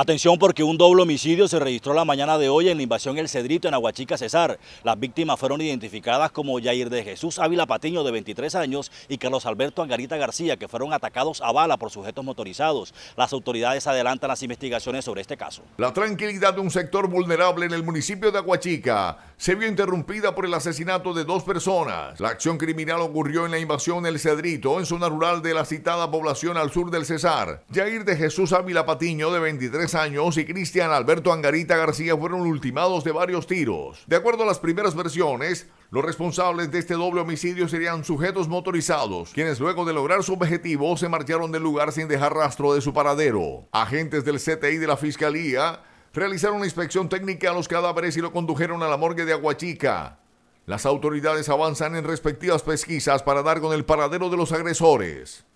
Atención porque un doble homicidio se registró la mañana de hoy en la invasión El Cedrito en Aguachica, Cesar. Las víctimas fueron identificadas como Yair de Jesús Ávila Patiño, de 23 años, y Carlos Alberto Angarita García, que fueron atacados a bala por sujetos motorizados. Las autoridades adelantan las investigaciones sobre este caso. La tranquilidad de un sector vulnerable en el municipio de Aguachica se vio interrumpida por el asesinato de dos personas. La acción criminal ocurrió en la invasión El Cedrito, en zona rural de la citada población al sur del Cesar. Yair de Jesús Ávila Patiño, de 23 años, y Cristian Alberto Angarita García fueron ultimados de varios tiros. De acuerdo a las primeras versiones, los responsables de este doble homicidio serían sujetos motorizados, quienes luego de lograr su objetivo se marcharon del lugar sin dejar rastro de su paradero. Agentes del CTI de la Fiscalía realizaron una inspección técnica a los cadáveres y lo condujeron a la morgue de Aguachica. Las autoridades avanzan en respectivas pesquisas para dar con el paradero de los agresores.